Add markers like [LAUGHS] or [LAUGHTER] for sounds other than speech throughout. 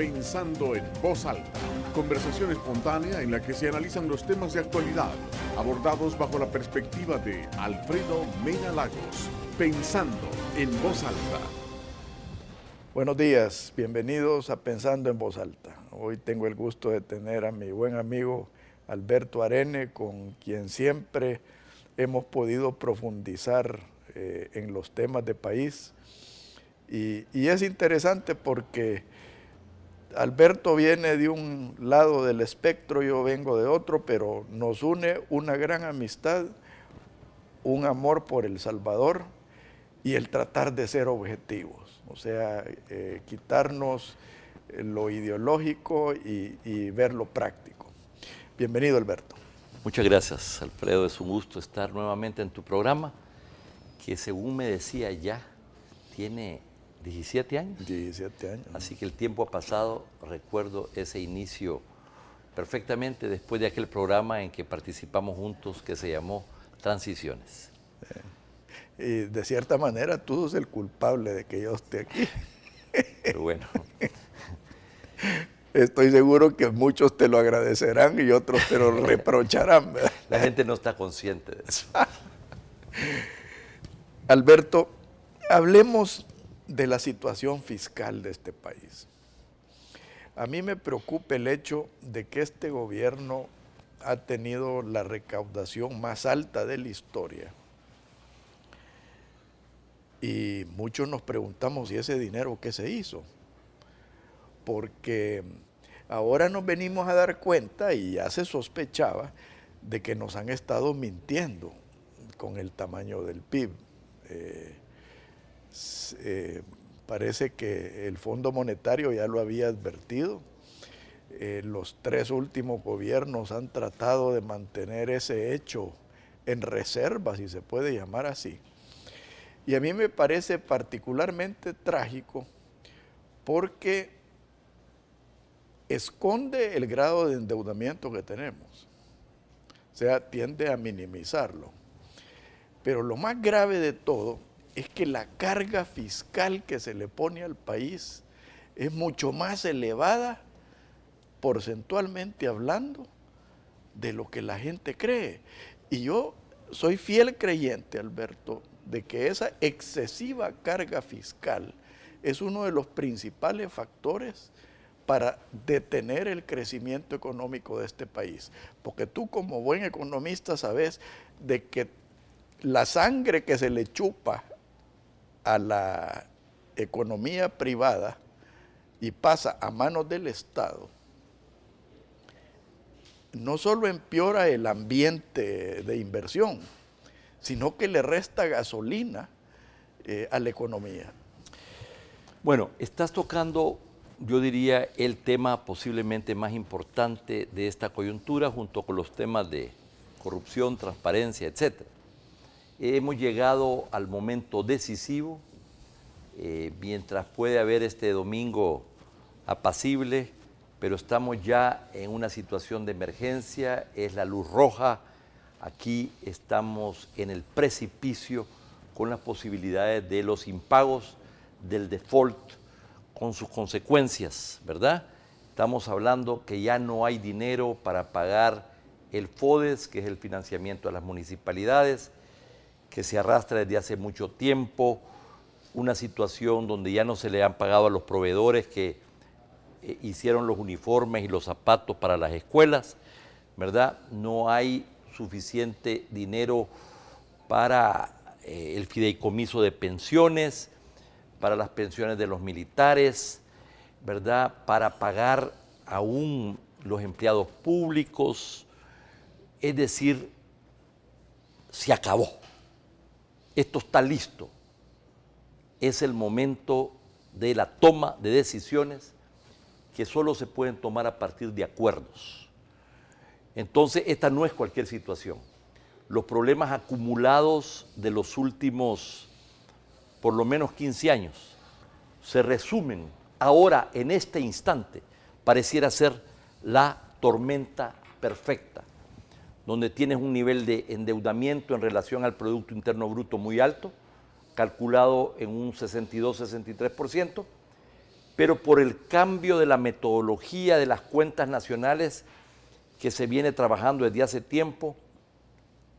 Pensando en voz alta, conversación espontánea en la que se analizan los temas de actualidad, abordados bajo la perspectiva de Alfredo Mena Lagos. Pensando en voz alta. Buenos días, bienvenidos a Pensando en voz alta. Hoy tengo el gusto de tener a mi buen amigo Alberto Arene, con quien siempre hemos podido profundizar eh, en los temas de país. y es interesante porque Alberto viene de un lado del espectro, yo vengo de otro, pero nos une una gran amistad, un amor por El Salvador y el tratar de ser objetivos, o sea, eh, quitarnos eh, lo ideológico y, y ver lo práctico. Bienvenido, Alberto. Muchas gracias, Alfredo. Es un gusto estar nuevamente en tu programa, que según me decía ya, tiene 17 años. 17 años. Así que el tiempo ha pasado, recuerdo ese inicio perfectamente después de aquel programa en que participamos juntos que se llamó Transiciones. Y de cierta manera tú eres el culpable de que yo esté aquí. Pero bueno. [LAUGHS] Estoy seguro que muchos te lo agradecerán y otros te lo [LAUGHS] reprocharán. La gente no está consciente de eso. [LAUGHS] Alberto, hablemos de la situación fiscal de este país. A mí me preocupa el hecho de que este gobierno ha tenido la recaudación más alta de la historia. Y muchos nos preguntamos si ese dinero qué se hizo. Porque ahora nos venimos a dar cuenta, y ya se sospechaba, de que nos han estado mintiendo con el tamaño del PIB. Eh, eh, parece que el Fondo Monetario ya lo había advertido. Eh, los tres últimos gobiernos han tratado de mantener ese hecho en reserva, si se puede llamar así. Y a mí me parece particularmente trágico porque esconde el grado de endeudamiento que tenemos. O sea, tiende a minimizarlo. Pero lo más grave de todo es que la carga fiscal que se le pone al país es mucho más elevada, porcentualmente hablando, de lo que la gente cree. Y yo soy fiel creyente, Alberto, de que esa excesiva carga fiscal es uno de los principales factores para detener el crecimiento económico de este país. Porque tú como buen economista sabes de que la sangre que se le chupa a la economía privada y pasa a manos del Estado, no solo empeora el ambiente de inversión, sino que le resta gasolina eh, a la economía. Bueno, estás tocando, yo diría, el tema posiblemente más importante de esta coyuntura junto con los temas de corrupción, transparencia, etcétera. Hemos llegado al momento decisivo, eh, mientras puede haber este domingo apacible, pero estamos ya en una situación de emergencia, es la luz roja, aquí estamos en el precipicio con las posibilidades de los impagos, del default, con sus consecuencias, ¿verdad? Estamos hablando que ya no hay dinero para pagar el FODES, que es el financiamiento a las municipalidades, que se arrastra desde hace mucho tiempo, una situación donde ya no se le han pagado a los proveedores que eh, hicieron los uniformes y los zapatos para las escuelas, ¿verdad? No hay suficiente dinero para eh, el fideicomiso de pensiones, para las pensiones de los militares, ¿verdad? Para pagar aún los empleados públicos, es decir, se acabó esto está listo. Es el momento de la toma de decisiones que solo se pueden tomar a partir de acuerdos. Entonces, esta no es cualquier situación. Los problemas acumulados de los últimos por lo menos 15 años se resumen ahora en este instante, pareciera ser la tormenta perfecta donde tienes un nivel de endeudamiento en relación al Producto Interno Bruto muy alto, calculado en un 62-63%, pero por el cambio de la metodología de las cuentas nacionales que se viene trabajando desde hace tiempo,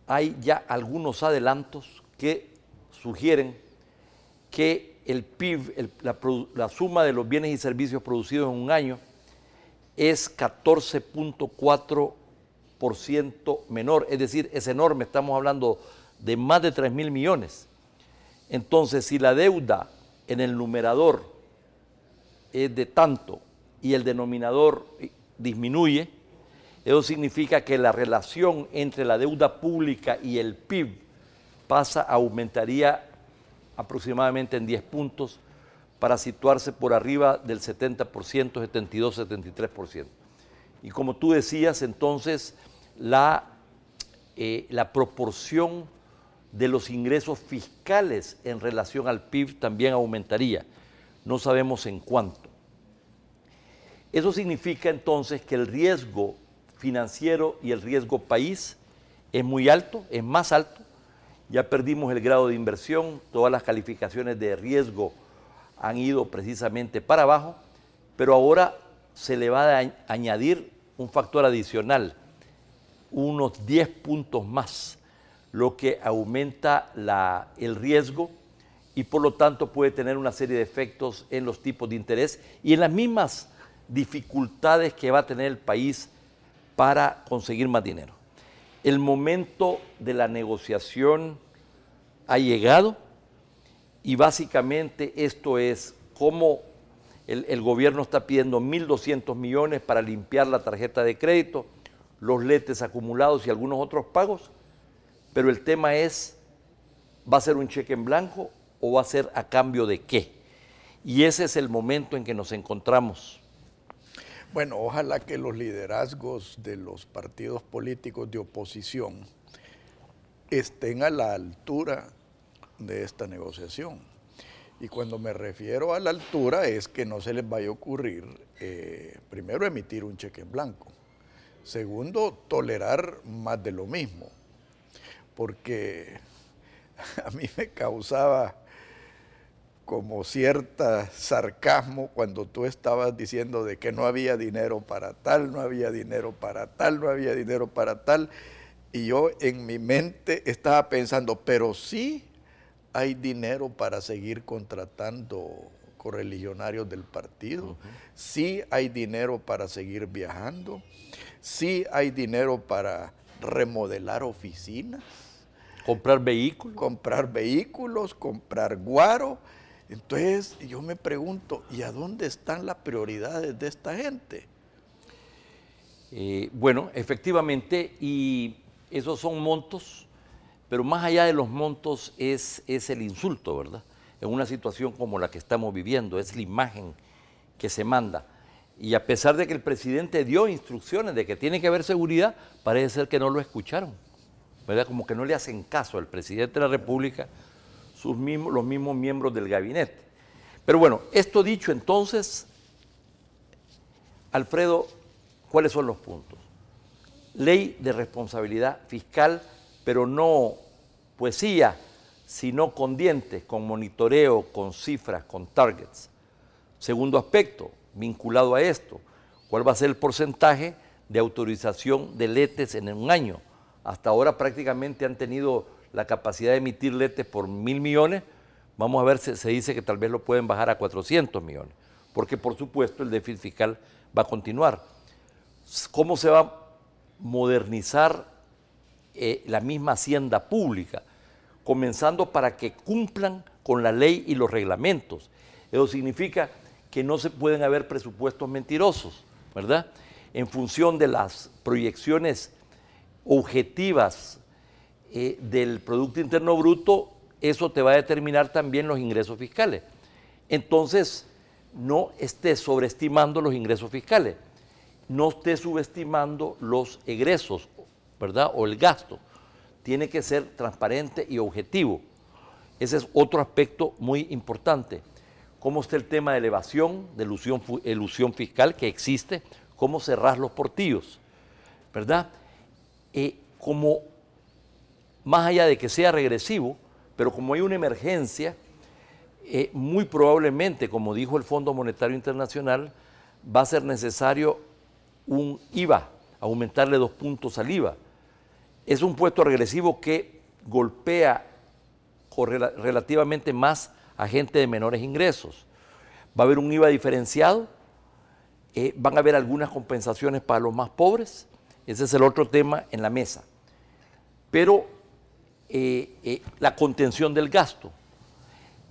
hay ya algunos adelantos que sugieren que el PIB, la suma de los bienes y servicios producidos en un año, es 14.4 menor, es decir, es enorme, estamos hablando de más de 3 mil millones. Entonces, si la deuda en el numerador es de tanto y el denominador disminuye, eso significa que la relación entre la deuda pública y el PIB pasa, aumentaría aproximadamente en 10 puntos para situarse por arriba del 70%, 72, 73%. Y como tú decías, entonces eh, la, proporción de los ingresos fiscales en relación al PIB también aumentaría. No sabemos en cuánto. Eso significa entonces que el riesgo financiero y el riesgo país es muy alto, es más alto. Ya perdimos el grado de inversión, todas las calificaciones de riesgo han ido precisamente para abajo, pero ahora se le va a añadir un factor adicional, unos 10 puntos más, lo que aumenta el riesgo y por lo tanto puede tener una serie de efectos en los tipos de interés y en las mismas dificultades que va a tener el país para conseguir más dinero. El momento de la negociación ha llegado y básicamente esto es cómo el, el gobierno está pidiendo 1.200 millones para limpiar la tarjeta de crédito los letes acumulados y algunos otros pagos, pero el tema es, ¿va a ser un cheque en blanco o va a ser a cambio de qué? Y ese es el momento en que nos encontramos. Bueno, ojalá que los liderazgos de los partidos políticos de oposición estén a la altura de esta negociación. Y cuando me refiero a la altura es que no se les vaya a ocurrir eh, primero emitir un cheque en blanco Segundo, tolerar más de lo mismo, porque [LAUGHS] a mí me causaba como cierto sarcasmo cuando tú estabas diciendo de que no había dinero para tal, no había dinero para tal, no había dinero para tal, y yo en mi mente estaba pensando, pero sí hay dinero para seguir contratando correligionarios del partido, sí hay dinero para seguir viajando si hay dinero para remodelar oficinas. Comprar vehículos. Comprar vehículos, comprar guaro. Entonces yo me pregunto, ¿y a dónde están las prioridades de esta gente? Eh, bueno, efectivamente, y esos son montos, pero más allá de los montos es el insulto, ¿verdad? En una situación como la que estamos viviendo, es la imagen que se manda. Y a pesar de que el presidente dio instrucciones de que tiene que haber seguridad, parece ser que no lo escucharon. ¿Verdad? Como que no le hacen caso al presidente de la República, sus mismos, los mismos miembros del gabinete. Pero bueno, esto dicho entonces, Alfredo, ¿cuáles son los puntos? Ley de responsabilidad fiscal, pero no poesía, sino con dientes, con monitoreo, con cifras, con targets. Segundo aspecto, vinculado a esto? ¿Cuál va a ser el porcentaje de autorización de letes en un año? Hasta ahora prácticamente han tenido la capacidad de emitir letes por mil millones. Vamos a ver, si se dice que tal vez lo pueden bajar a 400 millones, porque por supuesto el déficit fiscal va a continuar. ¿Cómo se va a modernizar eh, la misma hacienda pública? Comenzando para que cumplan con la ley y los reglamentos. Eso significa que no se pueden haber presupuestos mentirosos, ¿verdad? En función de las proyecciones objetivas eh, del Producto Interno Bruto, eso te va a determinar también los ingresos fiscales. Entonces, no estés sobreestimando los ingresos fiscales, no estés subestimando los egresos, ¿verdad? O el gasto. Tiene que ser transparente y objetivo. Ese es otro aspecto muy importante cómo está el tema de elevación, de ilusión, fiscal que existe, cómo cerrar los portillos, ¿verdad? Eh, como, más allá de que sea regresivo, pero como hay una emergencia, eh, muy probablemente, como dijo el Fondo Monetario Internacional, va a ser necesario un IVA, aumentarle dos puntos al IVA. Es un puesto regresivo que golpea relativamente más a gente de menores ingresos. Va a haber un IVA diferenciado, eh, van a haber algunas compensaciones para los más pobres, ese es el otro tema en la mesa. Pero eh, eh, la contención del gasto.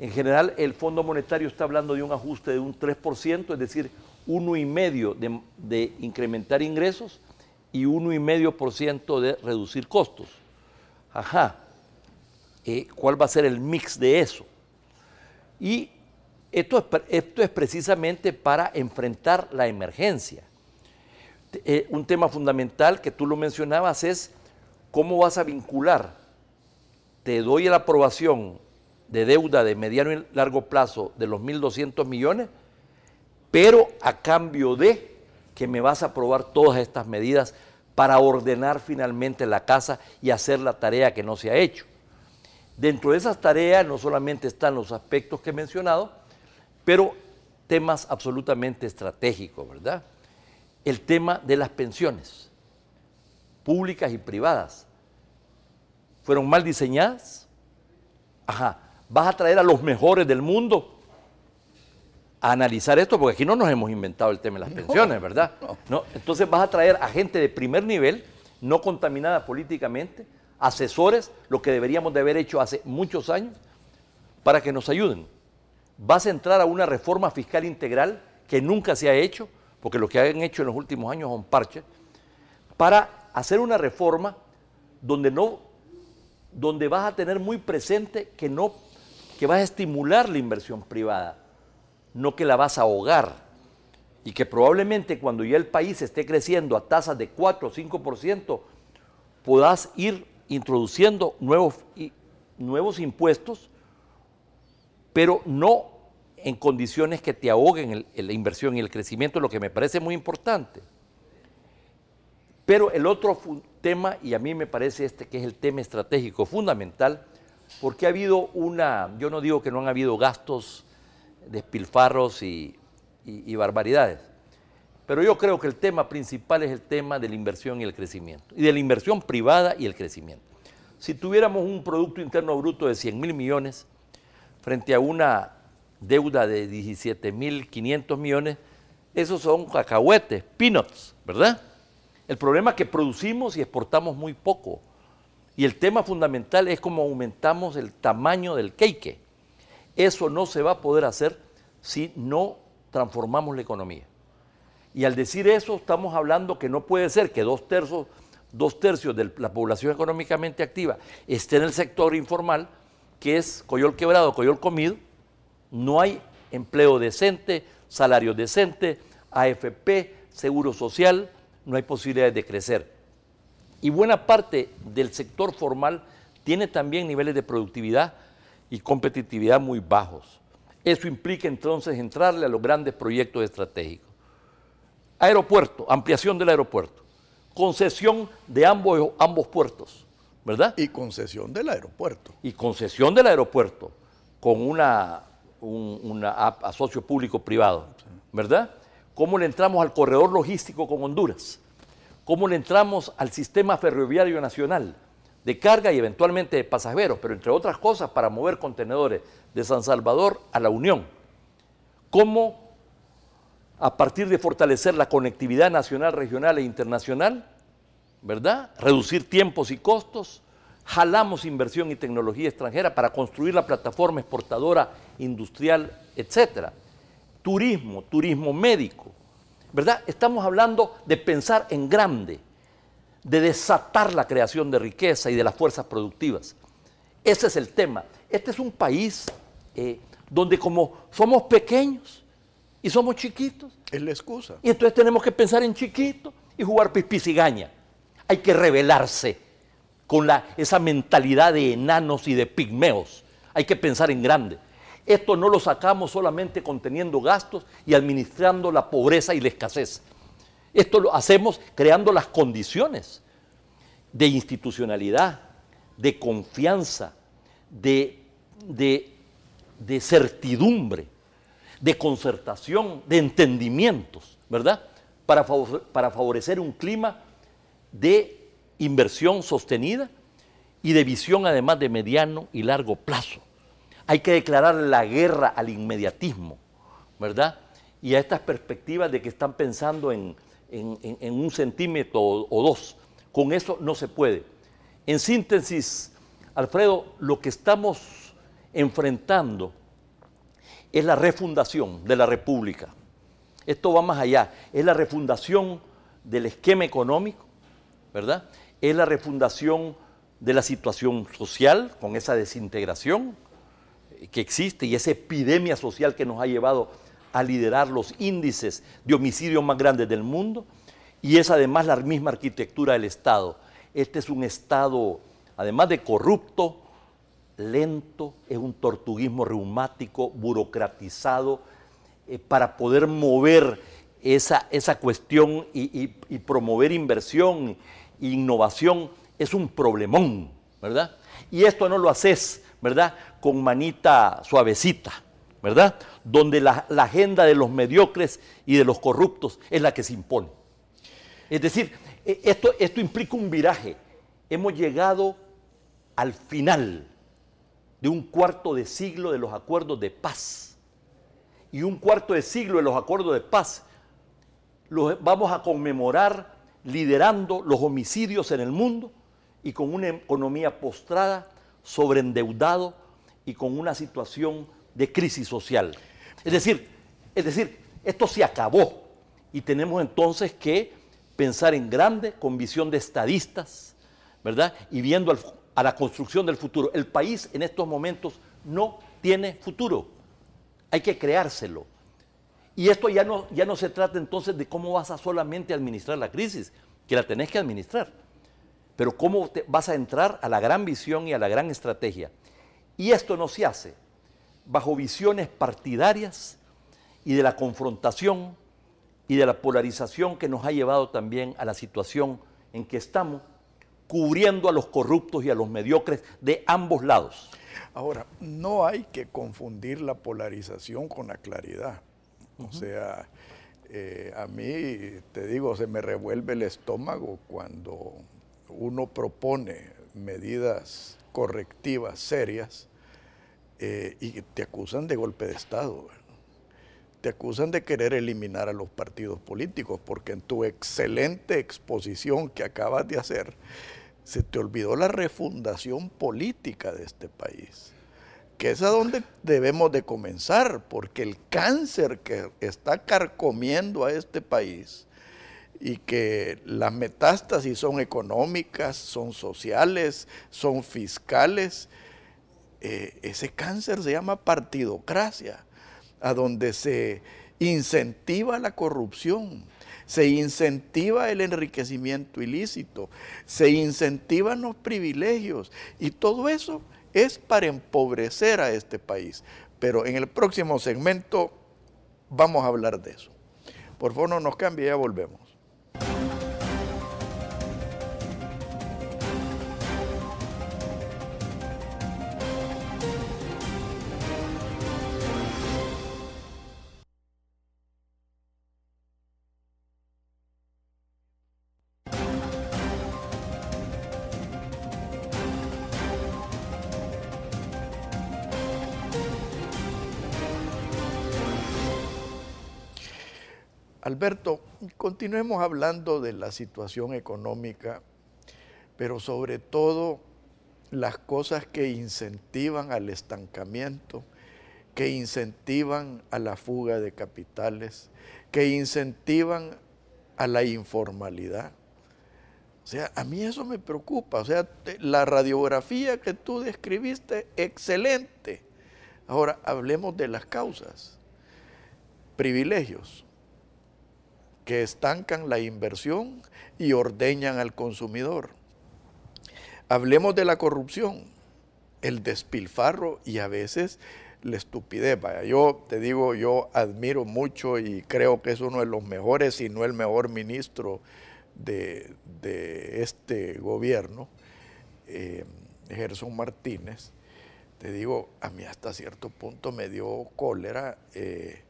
En general, el Fondo Monetario está hablando de un ajuste de un 3%, es decir, 1,5% de, de incrementar ingresos y 1,5% de reducir costos. Ajá, ¿cuál va a ser el mix de eso? Y esto es, esto es precisamente para enfrentar la emergencia. Eh, un tema fundamental que tú lo mencionabas es cómo vas a vincular, te doy la aprobación de deuda de mediano y largo plazo de los 1.200 millones, pero a cambio de que me vas a aprobar todas estas medidas para ordenar finalmente la casa y hacer la tarea que no se ha hecho. Dentro de esas tareas no solamente están los aspectos que he mencionado, pero temas absolutamente estratégicos, ¿verdad? El tema de las pensiones, públicas y privadas. ¿Fueron mal diseñadas? Ajá. ¿Vas a traer a los mejores del mundo? a analizar esto, porque aquí no nos hemos inventado el tema de las pensiones, ¿verdad? no. Entonces vas a traer a gente de primer nivel, no contaminada políticamente, asesores, lo que deberíamos de haber hecho hace muchos años, para que nos ayuden. Vas a entrar a una reforma fiscal integral que nunca se ha hecho, porque lo que han hecho en los últimos años son parches, para hacer una reforma donde no donde vas a tener muy presente que no que vas a estimular la inversión privada, no que la vas a ahogar. Y que probablemente cuando ya el país esté creciendo a tasas de 4 o 5%, podás ir introduciendo nuevos, nuevos impuestos, pero no en condiciones que te ahoguen la inversión y el crecimiento, lo que me parece muy importante. Pero el otro tema, y a mí me parece este que es el tema estratégico fundamental, porque ha habido una, yo no digo que no han habido gastos, despilfarros y barbaridades, pero yo creo que el tema principal es el tema de la inversión y el crecimiento, y de la inversión privada y el crecimiento. Si tuviéramos un Producto Interno Bruto de 100 mil millones frente a una deuda de 17 mil 500 millones, esos son cacahuetes, peanuts, ¿verdad? El problema es que producimos y exportamos muy poco. Y el tema fundamental es cómo aumentamos el tamaño del cake. Eso no se va a poder hacer si no transformamos la economía. Y al decir eso, estamos hablando que no puede ser que dos tercios, de la población económicamente activa esté en el sector informal, que es Coyol Quebrado, Coyol Comido. No hay empleo decente, salario decente, AFP, seguro social, no hay posibilidades de crecer. Y buena parte del sector formal tiene también niveles de productividad y competitividad muy bajos. Eso implica entonces entrarle a los grandes proyectos estratégicos. Aeropuerto, ampliación del aeropuerto. Concesión de ambos, ambos puertos, ¿verdad? Y concesión del aeropuerto. Y concesión del aeropuerto con una, un, a socio público-privado, ¿verdad? ¿Cómo le entramos al corredor logístico con Honduras? ¿Cómo le entramos al sistema ferroviario nacional? de carga y eventualmente de pasajeros, pero entre otras cosas para mover contenedores de San Salvador a la Unión. ¿Cómo a partir de fortalecer la conectividad nacional, regional e internacional, ¿verdad? Reducir tiempos y costos, jalamos inversión y tecnología extranjera para construir la plataforma exportadora industrial, etc. Turismo, turismo médico, ¿verdad? Estamos hablando de pensar en grande, de desatar la creación de riqueza y de las fuerzas productivas. Ese es el tema. Este es un país eh, donde como somos pequeños, y somos chiquitos. Es la excusa. Y entonces tenemos que pensar en chiquitos y jugar pispizigaña. y gaña. Hay que rebelarse con esa mentalidad de enanos y de pigmeos. Hay que pensar en grande. Esto no lo sacamos solamente conteniendo gastos y administrando la pobreza y la escasez. Esto lo hacemos creando las condiciones de institucionalidad, de confianza, de certidumbre de concertación, de entendimientos, ¿verdad? Para, para favorecer un clima de inversión sostenida y de visión además de mediano y largo plazo. Hay que declarar la guerra al inmediatismo, ¿verdad? Y a estas perspectivas de que están pensando en, un centímetro o dos. Con eso no se puede. En síntesis, Alfredo, lo que estamos enfrentando es la refundación de la República. Esto va más allá, es la refundación del esquema económico, ¿verdad? Es la refundación de la situación social con esa desintegración que existe y esa epidemia social que nos ha llevado a liderar los índices de homicidios más grandes del mundo y es además la misma arquitectura del Estado. Este es un Estado, además de corrupto, lento, es un tortuguismo reumático, burocratizado, eh, para poder mover esa, esa cuestión y, promover inversión e innovación, es un problemón, ¿verdad? Y esto no lo haces, ¿verdad? Con manita suavecita, ¿verdad? Donde la, agenda de los mediocres y de los corruptos es la que se impone. Es decir, e, esto, esto implica un viraje. Hemos llegado al final de un cuarto de siglo de los acuerdos de paz. Y un cuarto de siglo de los acuerdos de paz los vamos a conmemorar liderando los homicidios en el mundo y con una economía postrada, sobreendeudado y con una situación de crisis social. Es decir, es decir, esto se acabó y tenemos entonces que pensar en grande con visión de estadistas, ¿verdad? Y viendo al a la construcción del futuro. El país en estos momentos no tiene futuro. Hay que creárselo. Y esto ya no, ya no se trata entonces de cómo vas a solamente administrar la crisis, que la tenés que administrar, pero cómo vas a entrar a la gran visión y a la gran estrategia. Y esto no se hace bajo visiones partidarias y de la confrontación y de la polarización que nos ha llevado también a la situación en que estamos cubriendo a los corruptos y a los mediocres de ambos lados. Ahora, no hay que confundir la polarización con la claridad. O sea, eh, a mí, te digo, se me revuelve el estómago cuando uno propone medidas correctivas, serias, eh, y te acusan de golpe de Estado. Te acusan de querer eliminar a los partidos políticos, porque en tu excelente exposición que acabas de hacer, se te olvidó la refundación política de este país, que es a donde debemos de comenzar, porque el cáncer que está carcomiendo a este país y que las metástasis son económicas, son sociales, son fiscales, eh, ese cáncer se llama partidocracia, a donde se incentiva la corrupción se incentiva el enriquecimiento ilícito, se incentivan los privilegios y todo eso es para empobrecer a este país. Pero en el próximo segmento vamos a hablar de eso. Por favor, no nos cambie, ya volvemos. Alberto, continuemos hablando de la situación económica, pero sobre todo las cosas que incentivan al estancamiento, que incentivan a la fuga de capitales, que incentivan a la informalidad. O sea, a mí eso me preocupa. O sea, la radiografía que tú describiste, excelente. Ahora, hablemos de las causas. Privilegios que estancan la inversión y ordeñan al consumidor. Hablemos de la corrupción, el despilfarro y a veces la estupidez. Vaya, yo te digo, yo admiro mucho y creo que es uno de los mejores, si no el mejor ministro de, este gobierno, eh, Gerson Martínez. Te digo, a mí hasta cierto punto me dio cólera. Eh,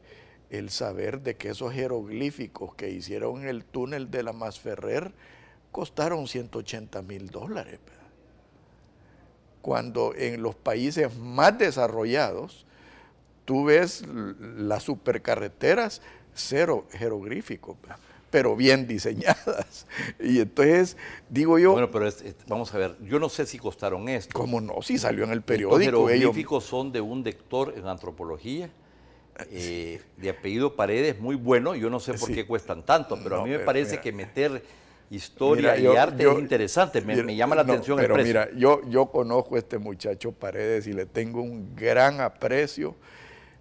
el saber de que esos jeroglíficos que hicieron el túnel de la Masferrer costaron 180 mil dólares. Cuando en los países más desarrollados tú ves las supercarreteras cero jeroglíficos, pero bien diseñadas. [LAUGHS] Y entonces, digo yo... Bueno, pero vamos a ver, yo no sé si costaron esto. ¿Cómo no? Si salió en el periódico. Los jeroglíficos son de un doctor en antropología eh, de apellido Paredes muy bueno. Yo no sé por qué cuestan tanto, pero a mí me parece que meter historia y arte es interesante. Me, llama la atención pero el mira, yo, yo conozco a este muchacho Paredes y le tengo un gran aprecio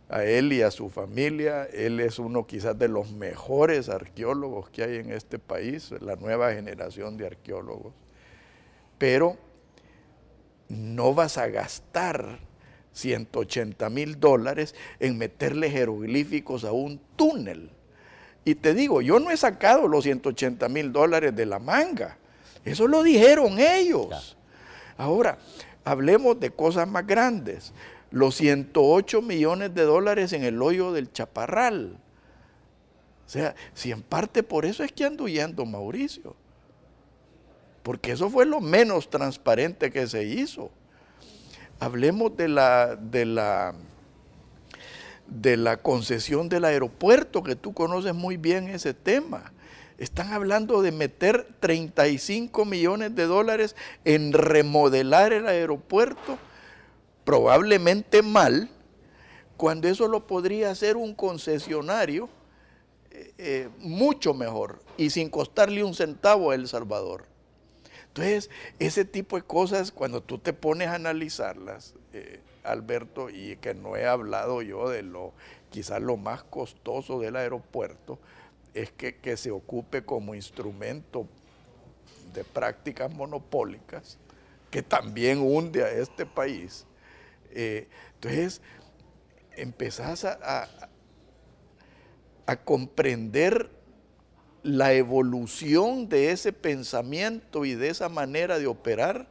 a él y a su familia. Él es uno quizás de los mejores arqueólogos que hay en este país, la nueva generación de arqueólogos. Pero no vas a gastar 180 mil dólares en meterle jeroglíficos a un túnel. Y te digo, yo no he sacado los 180 mil dólares de la manga. Eso lo dijeron ellos. Ahora, hablemos de cosas más grandes. Los 108 millones de dólares en el hoyo del chaparral. O sea, si en parte por eso es que ando Mauricio. Porque eso fue lo menos transparente que se hizo. Hablemos de la, de la, de la concesión del aeropuerto, que tú conoces muy bien ese tema. Están hablando de meter 35 millones de dólares en remodelar el aeropuerto, probablemente mal, cuando eso lo podría hacer un concesionario eh, eh, mucho mejor y sin costarle un centavo a El Salvador. Entonces, ese tipo de cosas, cuando tú te pones a analizarlas, eh, Alberto, y que no he hablado yo de lo quizás lo más costoso del aeropuerto, es que, se ocupe como instrumento de prácticas monopólicas, que también hunde a este país. Eh, entonces, empezás a comprender la evolución de ese pensamiento y de esa manera de operar,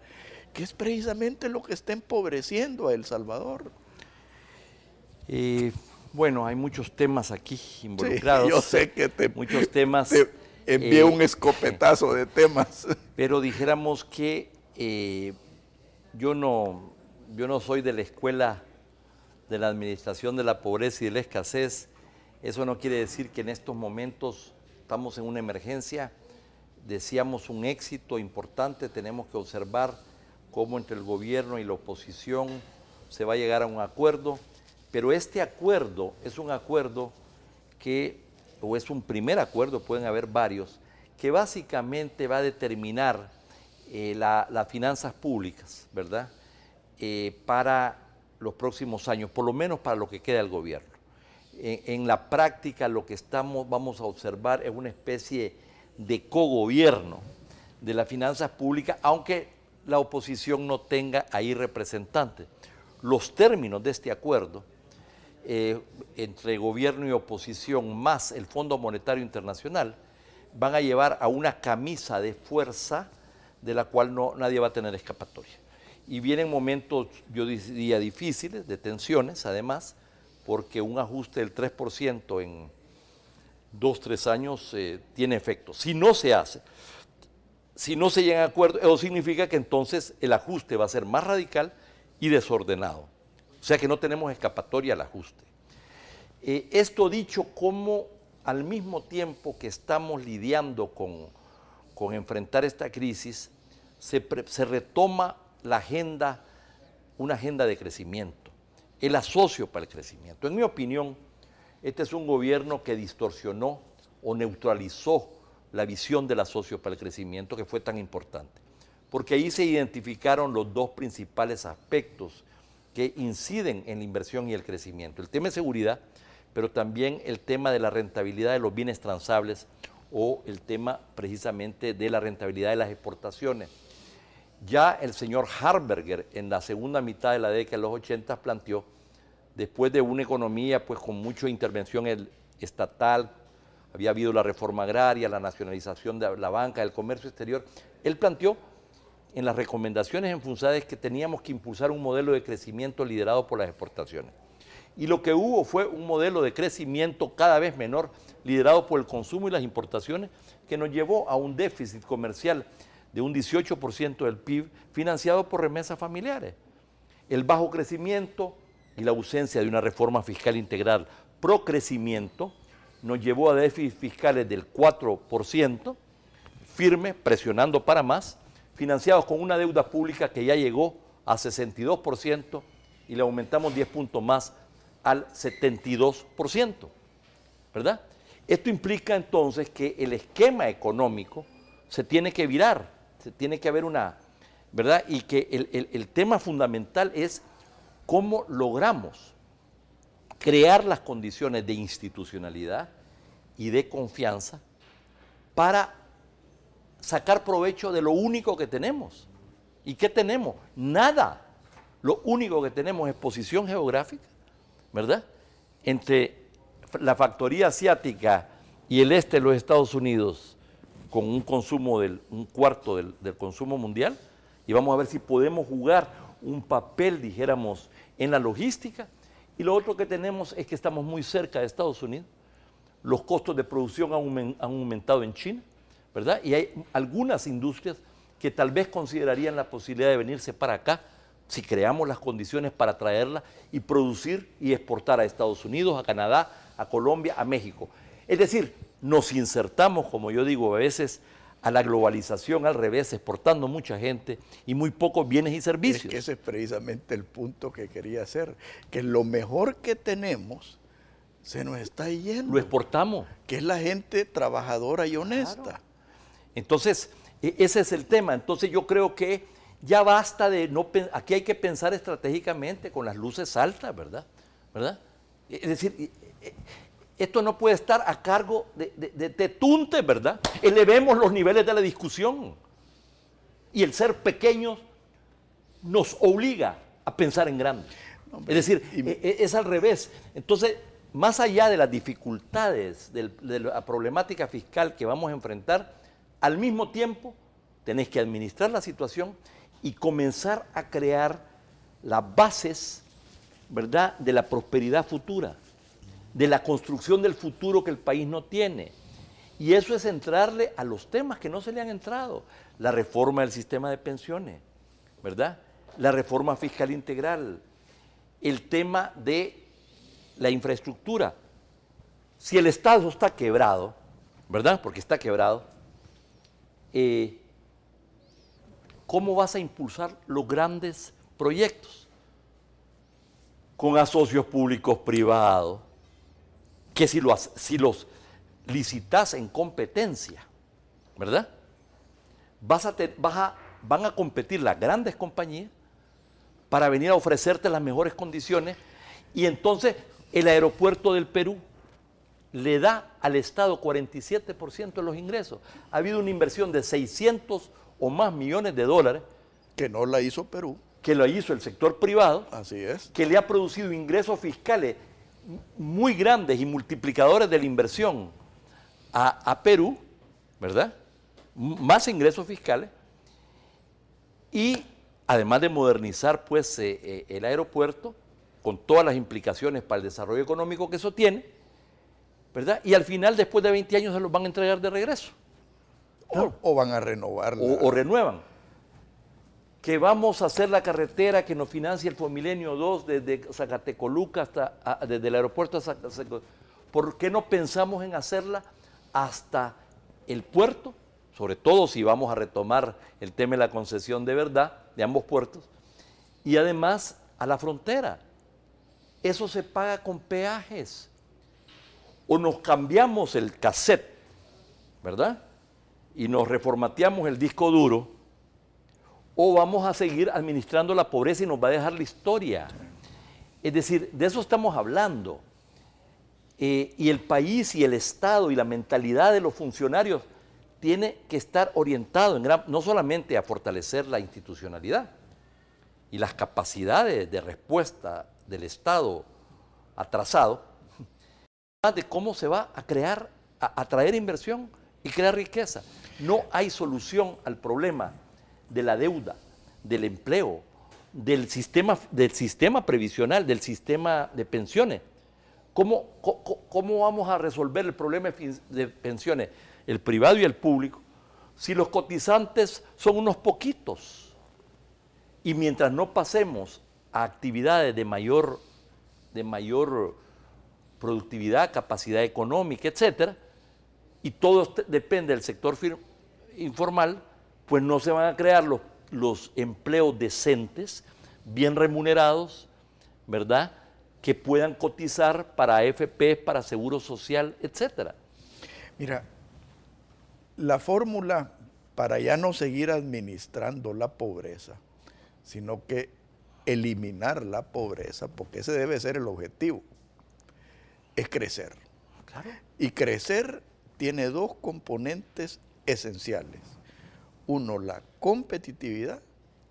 que es precisamente lo que está empobreciendo a El Salvador. y bueno, hay muchos temas aquí involucrados. yo sé que te, [LAUGHS] muchos temas, envié eh, un escopetazo de temas. [LAUGHS] Pero dijéramos que eh, yo, no, yo no soy de la escuela de la administración de la pobreza y de la escasez. Eso no quiere decir que en estos momentos estamos en una emergencia, decíamos un éxito importante, tenemos que observar cómo entre el gobierno y la oposición se va a llegar a un acuerdo, pero este acuerdo es un acuerdo que, o es un primer acuerdo, pueden haber varios, que básicamente va a determinar eh, las finanzas públicas, ¿verdad? Eh, para los próximos años, por lo menos para lo que queda el gobierno en, la práctica lo que estamos, vamos a observar es una especie de cogobierno de las finanzas públicas, aunque la oposición no tenga ahí representantes. Los términos de este acuerdo eh, entre gobierno y oposición más el Fondo Monetario Internacional van a llevar a una camisa de fuerza de la cual nadie va a tener escapatoria. Y vienen momentos, yo diría, difíciles, de tensiones además, porque un ajuste del 3% en dos, tres años eh, tiene efecto. Si no se hace, si no se llega a acuerdo, eso significa que entonces el ajuste va a ser más radical y desordenado. O sea que no tenemos escapatoria al ajuste. Eh, esto dicho, como al mismo tiempo que estamos lidiando con, enfrentar esta crisis, se retoma la agenda, una agenda de crecimiento el asocio para el crecimiento. En mi opinión, este es un gobierno que distorsionó o neutralizó la visión del asocio para el crecimiento que fue tan importante, porque ahí se identificaron los dos principales aspectos que inciden en la inversión y el crecimiento. El tema de seguridad, pero también el tema de la rentabilidad de los bienes transables o el tema precisamente de la rentabilidad de las exportaciones. Ya el señor Harberger en la segunda mitad de la década de los 80 planteó, después de una economía pues con mucha intervención estatal, había habido la reforma agraria, la nacionalización de la banca, el comercio exterior, él planteó en las recomendaciones en Funzades que teníamos que impulsar un modelo de crecimiento liderado por las exportaciones. Y lo que hubo fue un modelo de crecimiento cada vez menor, liderado por el consumo y las importaciones, que nos llevó a un déficit comercial de un 18% del PIB financiado por remesas familiares. El bajo crecimiento y la ausencia de una reforma fiscal integral pro crecimiento nos llevó a déficits fiscales del 4%, firme, presionando para más, financiados con una deuda pública que ya llegó a 62% y le aumentamos 10 puntos más al 72%. ¿Verdad? Esto implica entonces que el esquema económico se tiene que virar tiene que haber una, ¿verdad? Y que el, tema fundamental es cómo logramos crear las condiciones de institucionalidad y de confianza para sacar provecho de lo único que tenemos. ¿Y qué tenemos? Nada. Lo único que tenemos es posición geográfica, ¿verdad? Entre la factoría asiática y el este de los Estados Unidos con un consumo del un cuarto del, del consumo mundial y vamos a ver si podemos jugar un papel, dijéramos, en la logística. Y lo otro que tenemos es que estamos muy cerca de Estados Unidos. Los costos de producción han, aumentado en China, ¿verdad? Y hay algunas industrias que tal vez considerarían la posibilidad de venirse para acá si creamos las condiciones para traerla y producir y exportar a Estados Unidos, a Canadá, a Colombia, a México. Es decir, nos insertamos, como yo digo, a veces a la globalización al revés, exportando mucha gente y muy pocos bienes y servicios. Es que ese es precisamente el punto que quería hacer, que lo mejor que tenemos se nos está yendo. Lo exportamos. Que es la gente trabajadora y honesta. Entonces, e, ese es el tema. Entonces yo creo que ya basta de no aquí hay que pensar estratégicamente con las luces altas, ¿verdad? ¿Verdad? Es decir, e, esto no puede estar a cargo de, de, ¿verdad? Elevemos los niveles de la discusión. Y el ser pequeños nos obliga a pensar en grande. es decir, e, e, es, al revés. Entonces, más allá de las dificultades de la problemática fiscal que vamos a enfrentar, al mismo tiempo tenés que administrar la situación y comenzar a crear las bases, ¿verdad?, de la prosperidad futura de la construcción del futuro que el país no tiene. Y eso es entrarle a los temas que no se le han entrado. La reforma del sistema de pensiones, ¿verdad? La reforma fiscal integral, el tema de la infraestructura. Si el Estado está quebrado, ¿verdad? Porque está quebrado, eh, ¿cómo vas a impulsar los grandes proyectos? Con asocios públicos privados, que si, los licitas en competencia, ¿verdad? Vas a, van a competir las grandes compañías para venir a ofrecerte las mejores condiciones y entonces el aeropuerto del Perú le da al Estado 47% de los ingresos. Ha habido una inversión de 600 o más millones de dólares. Que no la hizo Perú. Que la hizo el sector privado. Así es. Que le ha producido ingresos fiscales muy grandes y multiplicadores de la inversión a, Perú, ¿verdad? más ingresos fiscales y además de modernizar pues eh, eh, el aeropuerto con todas las implicaciones para el desarrollo económico que eso tiene, ¿verdad? Y al final después de 20 años se los van a entregar de regreso. O, van a renovar. o renuevan que vamos a hacer la carretera que nos financia el Fomilenio 2 desde Zacatecoluca hasta, ah, desde el aeropuerto a Zacatecoluca. ¿Por qué no pensamos en hacerla hasta el puerto? Sobre todo si vamos a retomar el tema de la concesión de verdad de ambos puertos. Y además a la frontera. Eso se paga con peajes. O nos cambiamos el cassette, ¿verdad? Y nos reformateamos el disco duro o vamos a seguir administrando la pobreza y nos va a dejar la historia. Es decir, de eso estamos hablando. Eh, y el país y el Estado y la mentalidad de los funcionarios tiene que estar orientado en no solamente a fortalecer la institucionalidad y las capacidades de respuesta del Estado atrasado, sino de cómo se va a crear, a atraer inversión y crear riqueza. No hay solución al problema de la deuda, del empleo, del sistema, del sistema previsional, del sistema de pensiones. ¿Cómo, cómo, vamos a resolver el problema de pensiones, el privado y el público, si los cotizantes son unos poquitos? Y mientras no pasemos a actividades de mayor, de mayor productividad, capacidad económica, etc., y todo este, depende del sector informal, pues no se van a crear los, empleos decentes, bien remunerados, ¿verdad? Que puedan cotizar para AFP, para Seguro Social, etcétera. Mira, la fórmula para ya no seguir administrando la pobreza, sino que eliminar la pobreza, porque ese debe ser el objetivo, es crecer. Y crecer tiene dos componentes esenciales. Uno, la competitividad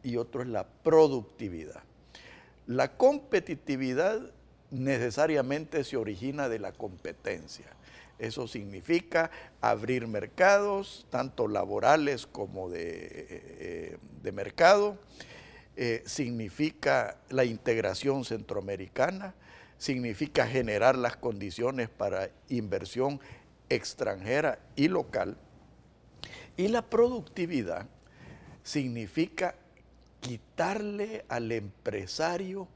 y otro es la productividad. La competitividad necesariamente se origina de la competencia. Eso significa abrir mercados, tanto laborales como de, eh, eh, mercado. Eh, significa la integración centroamericana, significa generar las condiciones para inversión extranjera y local y la productividad significa quitarle al empresario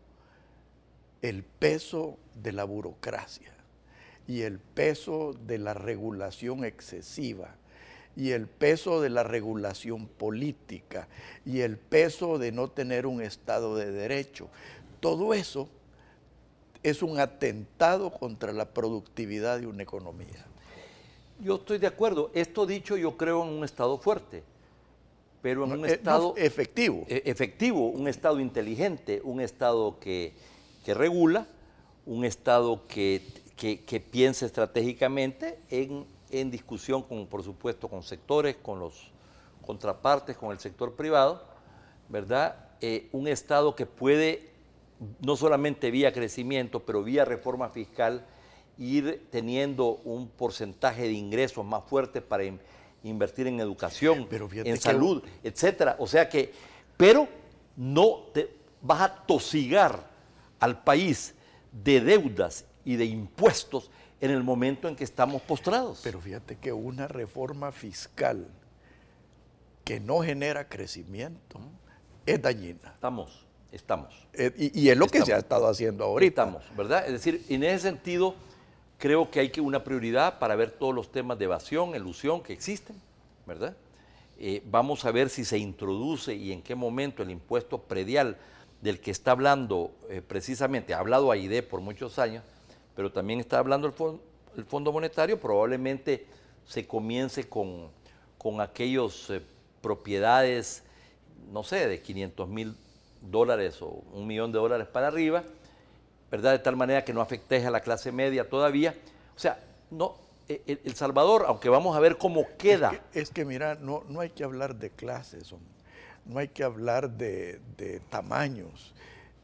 el peso de la burocracia y el peso de la regulación excesiva y el peso de la regulación política y el peso de no tener un Estado de Derecho. Todo eso es un atentado contra la productividad de una economía yo estoy de acuerdo. Esto dicho, yo creo en un Estado fuerte, pero en un eh, Estado... efectivo. E, efectivo, un Estado inteligente, un Estado que, que regula, un Estado que, que, piense estratégicamente en, discusión con, por supuesto, con sectores, con los contrapartes, con el sector privado, ¿verdad? Eh, un Estado que puede, no solamente vía crecimiento, pero vía reforma fiscal, ir teniendo un porcentaje de ingresos más fuerte para invertir en educación, en salud, etcétera. O sea que, pero no te vas a tosigar al país de deudas y de impuestos en el momento en que estamos postrados. Pero fíjate que una reforma fiscal que no genera crecimiento es dañina. Estamos, estamos. Eh, y, es lo que se ha estado haciendo ahorita. Estamos, ¿verdad? Es decir, en ese sentido Creo que hay que una prioridad para ver todos los temas de evasión, elusión que existen, ¿verdad? Eh, vamos a ver si se introduce y en qué momento el impuesto predial del que está hablando eh, precisamente, ha hablado AIDE por muchos años, pero también está hablando el, Fondo Monetario, probablemente se comience con, con aquellas eh, propiedades, no sé, de 500 mil dólares o un millón de dólares para arriba, ¿verdad? De tal manera que no afecte a la clase media todavía. O sea, no, e, e, el, Salvador, aunque vamos a ver cómo queda. Es que, mira, no, no hay que hablar de clases, no hay que hablar de, tamaños.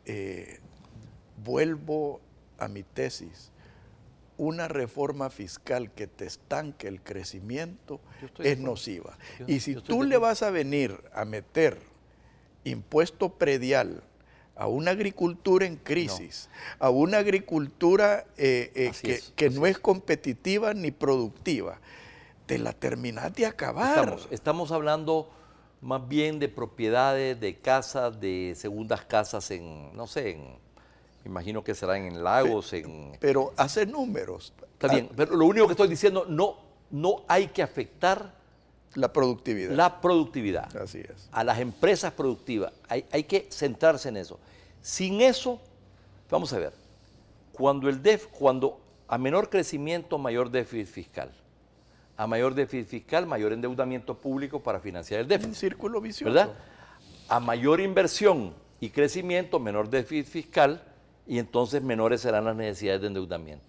Eh, vuelvo a mi tesis. Una reforma fiscal que te estanque el crecimiento es nociva. y si tú le vas a venir a meter impuesto predial a una agricultura en crisis, a una agricultura eh, eh, que, no es competitiva ni productiva. Te la terminás de acabar. Estamos, hablando más bien de propiedades, de casas, de segundas casas en, no sé, imagino que serán en lagos, en... Pero hace números. Está ah, bien, pero lo único que estoy diciendo, no, no hay que afectar la productividad. La productividad. Así es. A las empresas productivas. Hay, que centrarse en eso. Sin eso, vamos a ver, cuando el DEF, cuando a menor crecimiento, mayor déficit fiscal. A mayor déficit fiscal, mayor endeudamiento público para financiar el déficit. Un círculo vicioso. ¿Verdad? A mayor inversión y crecimiento, menor déficit fiscal y entonces menores serán las necesidades de endeudamiento.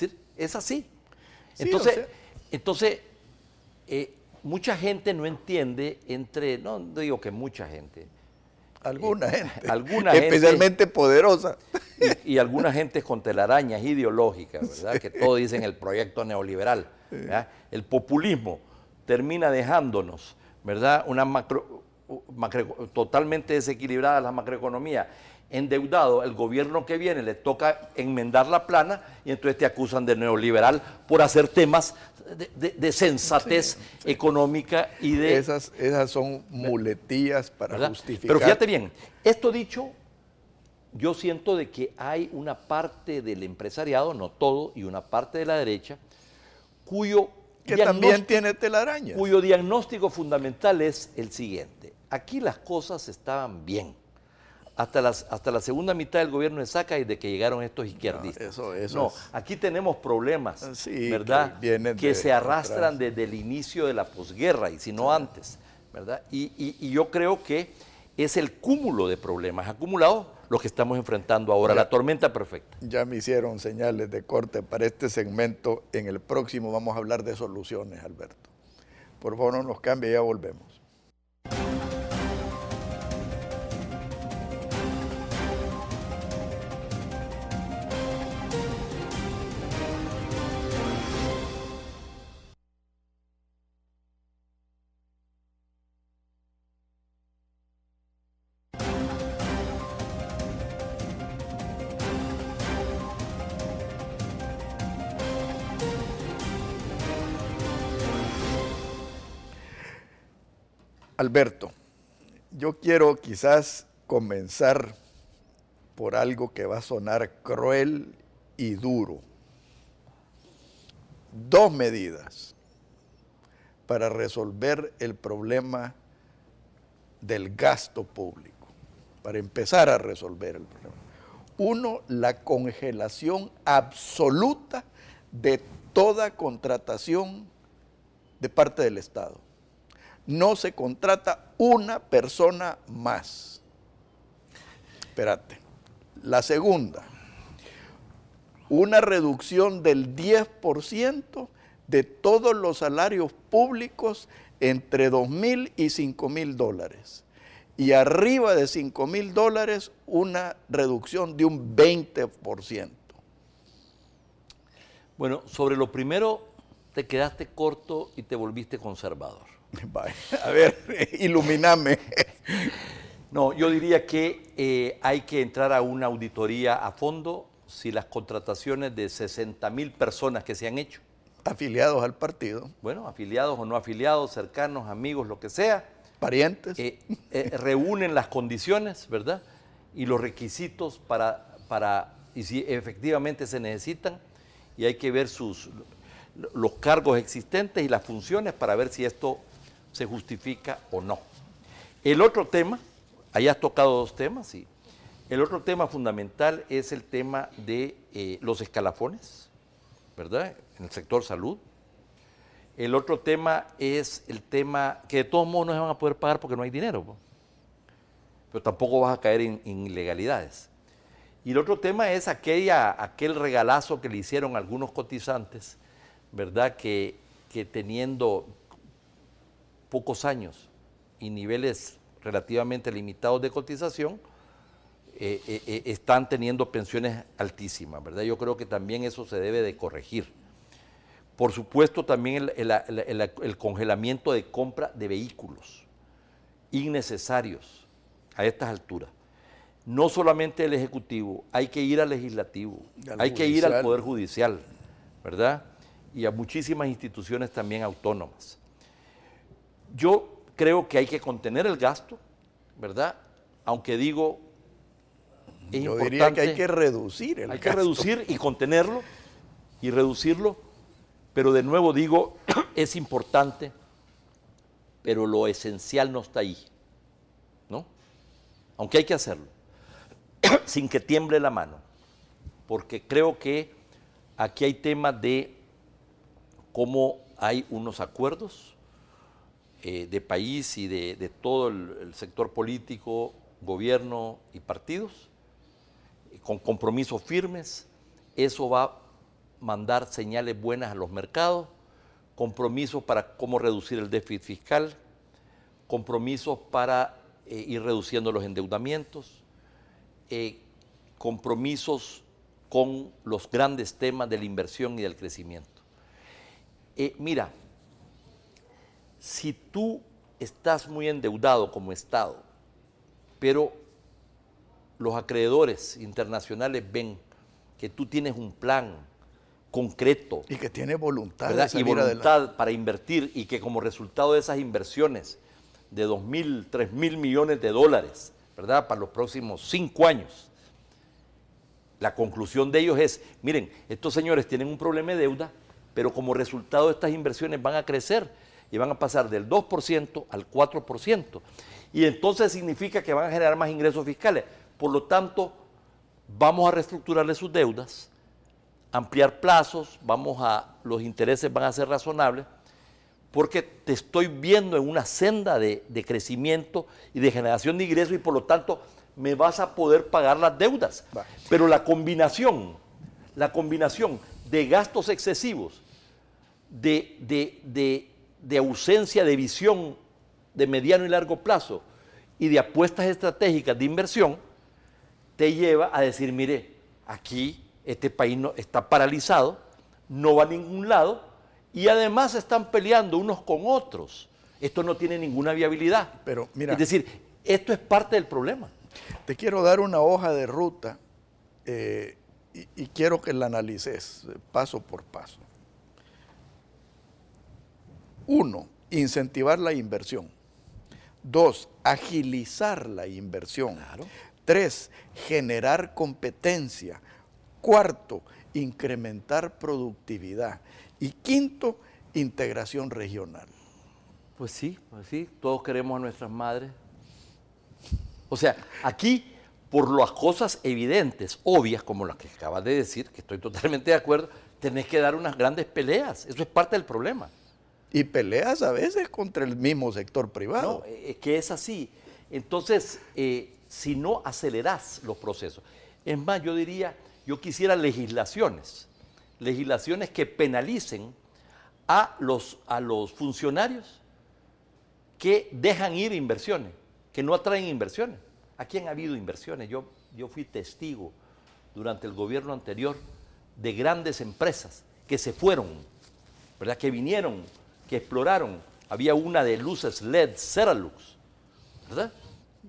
Es, es así. entonces, entonces eh, mucha gente no entiende entre, no digo que mucha gente. Alguna eh, gente. Alguna especialmente poderosa. Y, alguna gente con telarañas ideológicas, ¿verdad? Que todo dicen el proyecto neoliberal. El populismo termina dejándonos, ¿verdad? Una macro totalmente desequilibrada la macroeconomía endeudado, el gobierno que viene le toca enmendar la plana y entonces te acusan de neoliberal por hacer temas de, sensatez económica y de... Esas, esas son muletillas para justificar. Pero fíjate bien, esto dicho, yo siento de que hay una parte del empresariado, no todo, y una parte de la derecha, cuyo... Que también tiene Cuyo diagnóstico fundamental es el siguiente. Aquí las cosas estaban bien hasta, las, hasta la segunda mitad del gobierno de Saca y de que llegaron estos izquierdistas. No, eso, eso no aquí tenemos problemas, ah, ¿verdad? Que, se arrastran desde el inicio de la posguerra y si no antes, ¿verdad? Y, yo creo que es el cúmulo de problemas acumulados los que estamos enfrentando ahora, la tormenta perfecta. Ya me hicieron señales de corte para este segmento. En el próximo vamos a hablar de soluciones, Alberto. Por favor, no nos cambie, ya volvemos. Alberto, yo quiero quizás comenzar por algo que va a sonar cruel y duro. Dos medidas para resolver el problema del gasto público, para empezar a resolver el problema. Uno, la congelación absoluta de toda contratación de parte del Estado no se contrata una persona más. Espérate. La segunda, una reducción del 10% de todos los salarios públicos entre 2.000 y 5.000 dólares. Y arriba de 5.000 dólares, una reducción de un 20%. Bueno, sobre lo primero, te quedaste corto y te volviste conservador. [LAUGHS] A ver, [LAUGHS] iluminame. No, yo diría que eh, hay que entrar a una auditoría a fondo si las contrataciones de 60 mil personas que se han hecho. Afiliados al partido. Bueno, afiliados o no afiliados, cercanos, amigos, lo que sea. Parientes. Eh, eh, reúnen las condiciones, ¿verdad? Y los requisitos para, para, y si efectivamente se necesitan, y hay que ver sus, los cargos existentes y las funciones para ver si esto se justifica o no. El otro tema, ahí has tocado dos temas, sí. El otro tema fundamental es el tema de eh, los escalafones, ¿verdad? En el sector salud. El otro tema es el tema que de todos modos no se van a poder pagar porque no hay dinero, pero tampoco vas a caer en, ilegalidades. Y el otro tema es aquella, aquel regalazo que le hicieron algunos cotizantes, ¿verdad? Que, que teniendo pocos años y niveles relativamente limitados de cotización, eh, eh, eh, están teniendo pensiones altísimas, ¿verdad? Yo creo que también eso se debe de corregir. Por supuesto, también el, congelamiento de compra de vehículos innecesarios a estas alturas. No solamente el Ejecutivo, hay que ir al Legislativo, hay que ir al Poder Judicial, ¿verdad? Y a muchísimas instituciones también autónomas. Yo creo que hay que contener el gasto, ¿verdad? Aunque digo, es Yo diría que hay que reducir el Hay que reducir y contenerlo y reducirlo, pero de nuevo digo, [CLEARS THROAT] es importante, pero lo esencial no está ahí, ¿no? Aunque hay que hacerlo, [CLEARS THROAT] sin que tiemble la mano, porque creo que aquí hay tema de cómo hay unos acuerdos eh, de país y de, todo el, sector político, gobierno y partidos, eh, con compromisos firmes. Eso va a mandar señales buenas a los mercados, compromisos para cómo reducir el déficit fiscal, compromisos para eh, ir reduciendo los endeudamientos, compromisos con los grandes temas de la inversión y del crecimiento. mira, si tú estás muy endeudado como Estado, pero los acreedores internacionales ven que tú tienes un plan concreto. Y que tienes voluntad. y voluntad para invertir y que como resultado de esas inversiones de 2.000, 3.000 millones de dólares, ¿verdad? Para los próximos cinco años. La conclusión de ellos es, miren, estos señores tienen un problema de deuda, pero como resultado de estas inversiones van a crecer y van a pasar del 2% al 4%. Y entonces significa que van a generar más ingresos fiscales. Por lo tanto, vamos a reestructurarle sus deudas, ampliar plazos, vamos a, los intereses van a ser razonables, porque te estoy viendo en una senda de, crecimiento y de generación de ingresos y por lo tanto me vas a poder pagar las deudas. Pero la combinación, la combinación de gastos excesivos, de de ausencia de visión de mediano y largo plazo y de apuestas estratégicas de inversión, te lleva a decir, mire, aquí este país no, está paralizado, no va a ningún lado y además están peleando unos con otros. Esto no tiene ninguna viabilidad. Pero mira, es decir, esto es parte del problema. Te quiero dar una hoja de ruta eh, y quiero que la analices eh, paso por paso. Uno, incentivar la inversión. Dos, agilizar la inversión. Tres, generar competencia. Cuarto, incrementar productividad. Y quinto, integración regional. Pues sí, pues sí, todos queremos a nuestras madres. O sea, aquí, por las cosas evidentes, obvias, como las que acabas de decir, que estoy totalmente de acuerdo, tenés que dar unas grandes peleas. Eso es parte del problema. Y peleas a veces contra el mismo sector privado. No, es que es así. Entonces, eh, si no acelerás los procesos, es más, yo diría, yo quisiera legislaciones, legislaciones que penalicen a los, a los funcionarios que dejan ir inversiones, que no atraen inversiones. a Aquí han habido inversiones. Yo, yo fui testigo durante el gobierno anterior de grandes empresas que se fueron, ¿verdad? que vinieron que exploraron. Había una de luces LED, Ceralux, ¿verdad?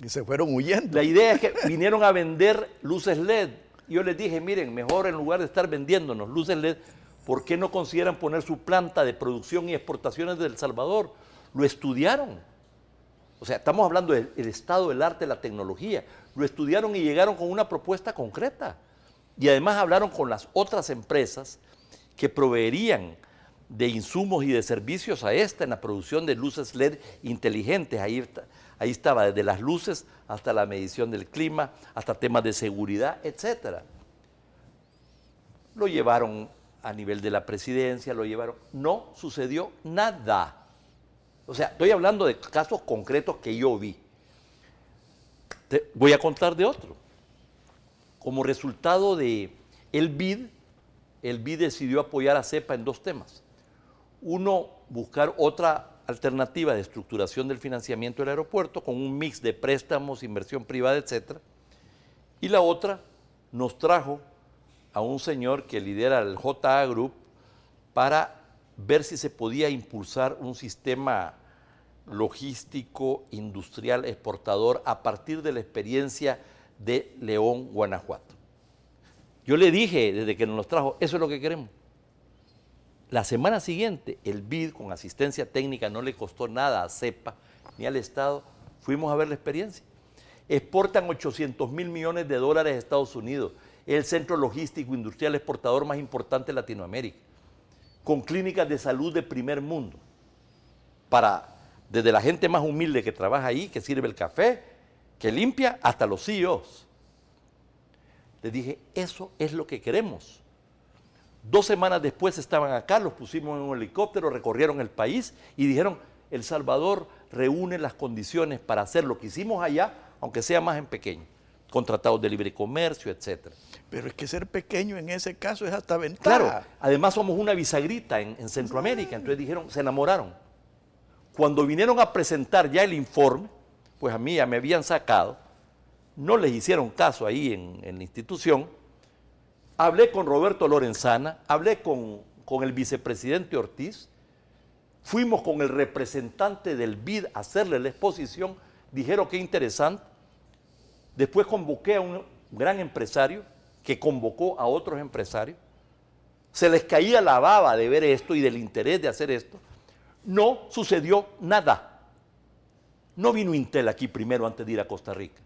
Y se fueron huyendo. La idea es que vinieron a vender luces LED. Yo les dije, miren, mejor en lugar de estar vendiéndonos luces LED, ¿por qué no consideran poner su planta de producción y exportaciones de Salvador? Lo estudiaron. O sea, estamos hablando del estado del arte, la tecnología. Lo estudiaron y llegaron con una propuesta concreta. Y además hablaron con las otras empresas que proveerían de insumos y de servicios a esta en la producción de luces LED inteligentes. Ahí, ahí estaba, desde las luces hasta la medición del clima, hasta temas de seguridad, etc. Lo llevaron a nivel de la presidencia, lo llevaron. No sucedió nada. O sea, estoy hablando de casos concretos que yo vi. voy a contar de otro. Como resultado de el BID, el BID decidió apoyar a CEPA en dos temas. Uno, buscar otra alternativa de estructuración del financiamiento del aeropuerto con un mix de préstamos, inversión privada, etc. Y la otra, nos trajo a un señor que lidera el JA Group para ver si se podía impulsar un sistema logístico, industrial, exportador a partir de la experiencia de León, Guanajuato. Yo le dije desde que nos trajo, eso es lo que queremos. La semana siguiente, el BID, con asistencia técnica, no le costó nada a CEPA ni al Estado. Fuimos a ver la experiencia. Exportan 800 mil millones de dólares a Estados Unidos. Es el centro logístico industrial exportador más importante de Latinoamérica. Con clínicas de salud de primer mundo. Para, desde la gente más humilde que trabaja ahí, que sirve el café, que limpia, hasta los CEOs. Les dije, eso es lo que queremos. Dos semanas después estaban acá, los pusimos en un helicóptero, recorrieron el país y dijeron, El Salvador reúne las condiciones para hacer lo que hicimos allá, aunque sea más en pequeño, contratados de libre comercio, etc. Pero es que ser pequeño en ese caso es hasta ventaja. Claro, además somos una bisagrita en, Centroamérica, entonces dijeron, se enamoraron. Cuando vinieron a presentar ya el informe, pues a mí ya me habían sacado, no les hicieron caso ahí en la institución, Hablé con Roberto Lorenzana, hablé con, el vicepresidente Ortiz, fuimos con el representante del BID a hacerle la exposición, dijeron que interesante. Después convoqué a un gran empresario que convocó a otros empresarios. Se les caía la baba de ver esto y del interés de hacer esto. No sucedió nada. No vino Intel aquí primero antes de ir a Costa Rica.